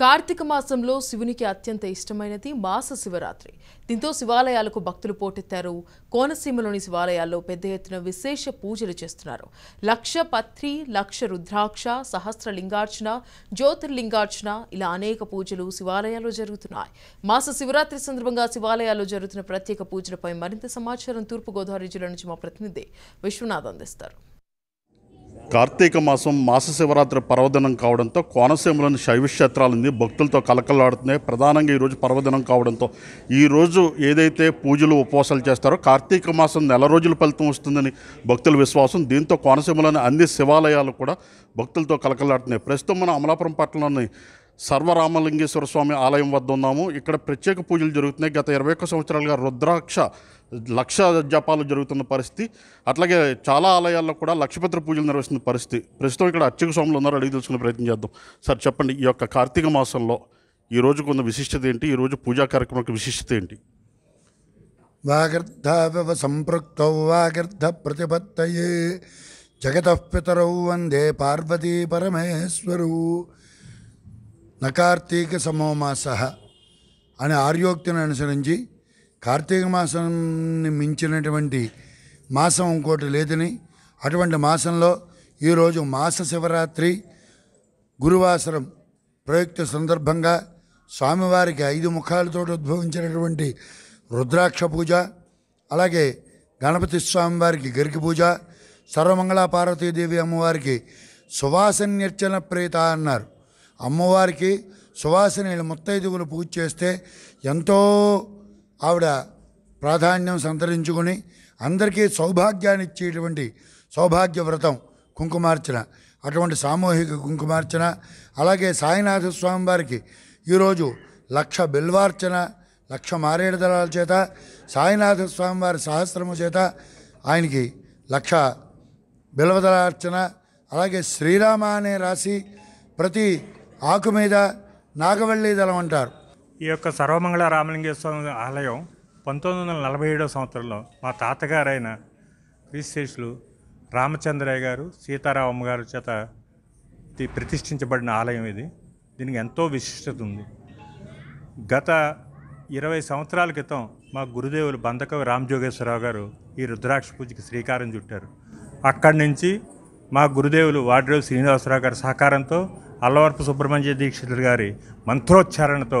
కార్తీక మాసంలో శివునికి అత్యంత ఇష్టమైనది మాస శివరాత్రి దీంతో శివాలయాలకు భక్తులు పోటెత్తారు కోనసీమలోని శివాలయాల్లో పెద్ద ఎత్తున విశేష పూజలు చేస్తున్నారు లక్ష పత్రి లక్ష రుద్రాక్ష సహస్ర లింగార్చన జ్యోతిర్లింగార్చన ఇలా అనేక పూజలు శివాలయాల్లో జరుగుతున్నాయి మాస శివరాత్రి సందర్భంగా శివాలయాల్లో జరుగుతున్న ప్రత్యేక పూజలపై మరింత సమాచారం తూర్పుగోదావరి జిల్లా నుంచి మా ప్రతినిధి విశ్వనాథ్ అందిస్తారు కార్తీక మాసం మాస శివరాత్రి పర్వదినం కావడంతో కోనసీమలోని శైవ క్షేత్రాలని భక్తులతో కలకలాడుతున్నాయి ప్రధానంగా ఈరోజు పర్వదినం కావడంతో ఈరోజు ఏదైతే పూజలు ఉపవాసాలు చేస్తారో కార్తీక మాసం నెల రోజుల ఫలితం వస్తుందని భక్తుల విశ్వాసం దీంతో కోనసీమలోని అన్ని శివాలయాలు కూడా భక్తులతో కలకలాడుతున్నాయి ప్రస్తుతం మన అమలాపురం పట్టణంలోని సర్వరామలింగేశ్వర స్వామి ఆలయం వద్ద ఉన్నాము ఇక్కడ ప్రత్యేక పూజలు జరుగుతున్నాయి గత ఇరవై ఒక్క సంవత్సరాలుగా రుద్రాక్ష లక్ష జపాలు జరుగుతున్న పరిస్థితి అట్లాగే చాలా ఆలయాల్లో కూడా లక్షపత్ర పూజలు నిర్వహిస్తున్న పరిస్థితి ప్రస్తుతం ఇక్కడ అర్చక స్వాములు ఉన్నారు అడిగి తెలుసుకునే ప్రయత్నం చేద్దాం సార్ చెప్పండి ఈ యొక్క కార్తీక మాసంలో ఈరోజు కొంత విశిష్టత ఏంటి ఈరోజు పూజా కార్యక్రమం విశిష్టత ఏంటి వాగర్ధవ సంపృక్తౌ వాగర్ధ ప్రతిపత్తయే జగతః పితరౌ వందే పార్వతీ పరమేశ్వరు నకార్తీక సమోమాస అనే ఆర్యోక్తిని అనుసరించి కార్తీక మాసాన్ని మించినటువంటి మాసం ఇంకోటి లేదని అటువంటి మాసంలో ఈరోజు మాస శివరాత్రి గురువాసరం ప్రయుక్త సందర్భంగా స్వామివారికి ఐదు ముఖాలతో ఉద్భవించినటువంటి రుద్రాక్ష పూజ అలాగే గణపతి స్వామివారికి గరికి పూజ సర్వమంగళ పార్వతీదేవి అమ్మవారికి సువాసన్యర్చన ప్రేత అన్నారు అమ్మవారికి సువాసనీయులు ముత్తైదువులు పూజ చేస్తే ఎంతో ఆవిడ ప్రాధాన్యం సంతరించుకొని అందరికీ సౌభాగ్యాన్ని ఇచ్చేటువంటి సౌభాగ్య వ్రతం కుంకుమార్చన అటువంటి సామూహిక కుంకుమార్చన అలాగే సాయినాథ స్వామి వారికి ఈరోజు లక్ష బిల్వార్చన లక్ష మారేడు దళాల చేత సాయినాథ స్వామి వారి సహస్రము చేత ఆయనకి లక్ష బిల్వదళార్చన అలాగే శ్రీరామ అనే రాసి ప్రతి ఆకు మీద నాగవల్లి దళం అంటారు ఈ యొక్క సర్వమంగళ రామలింగేశ్వరం ఆలయం పంతొమ్మిది వందల నలభై ఏడవ సంవత్సరంలో మా తాతగారైన క్రీశేషులు రామచంద్రయ్య గారు సీతారామ గారు చేత ప్రతిష్ఠించబడిన ఆలయం ఇది దీనికి ఎంతో విశిష్టత ఉంది గత ఇరవై సంవత్సరాల క్రితం మా గురుదేవులు బంధకవి రామజోగేశ్వరరావు గారు ఈ రుద్రాక్ష పూజకి శ్రీకారం చుట్టారు అక్కడి నుంచి మా గురుదేవులు వాడ్రేవు శ్రీనివాసరావు గారి సహకారంతో అల్లవరపు సుబ్రహ్మణ్య దీక్షితులు గారి మంత్రోచ్చారణతో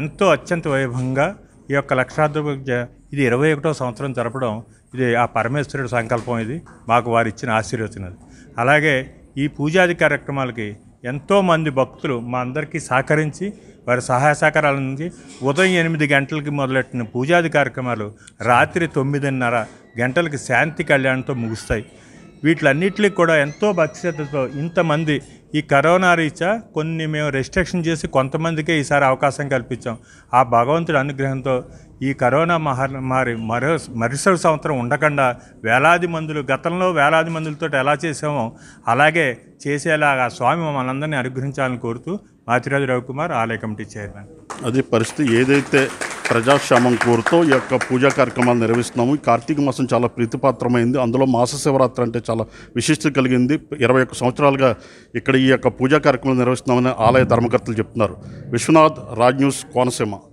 ఎంతో అత్యంత వైభవంగా ఈ యొక్క లక్షాధిపత్య ఇది ఇరవై ఒకటో సంవత్సరం జరపడం ఇది ఆ పరమేశ్వరుడు సంకల్పం ఇది మాకు వారు ఇచ్చిన ఆశీర్వచనది అలాగే ఈ పూజాది కార్యక్రమాలకి ఎంతోమంది భక్తులు మా అందరికీ సహకరించి వారి సహాయ సహకారాల నుంచి ఉదయం ఎనిమిది గంటలకి మొదలెట్టిన పూజాది కార్యక్రమాలు రాత్రి తొమ్మిదిన్నర గంటలకి శాంతి కళ్యాణంతో ముగుస్తాయి వీటిలన్నింటికి కూడా ఎంతో భక్తితో ఇంతమంది ఈ కరోనా రీచా కొన్ని మేము రెస్ట్రిక్షన్ చేసి కొంతమందికే ఈసారి అవకాశం కల్పించాం ఆ భగవంతుడి అనుగ్రహంతో ఈ కరోనా మహమ్మారి మరో మరుసరి సంవత్సరం ఉండకుండా వేలాది మందులు గతంలో వేలాది మందులతో ఎలా చేసామో అలాగే చేసేలాగా స్వామి మనందరినీ అనుగ్రహించాలని కోరుతూ మాతిరాజు రవికుమార్ ఆలయ కమిటీ చైర్మన్ అది పరిస్థితి ఏదైతే ప్రజాక్షేమం కోరుతూ ఈ యొక్క పూజా కార్యక్రమాలు నిర్వహిస్తున్నాము ఈ కార్తీక మాసం చాలా ప్రీతిపాత్రమైంది అందులో మాస శివరాత్రి అంటే చాలా విశిష్టత కలిగింది ఇరవై ఒక్క సంవత్సరాలుగా ఇక్కడ ఈ యొక్క పూజా కార్యక్రమాలు నిర్వహిస్తున్నామని ఆలయ ధర్మకర్తలు చెప్తున్నారు విశ్వనాథ్ రాజ్ న్యూస్ కోనసీమ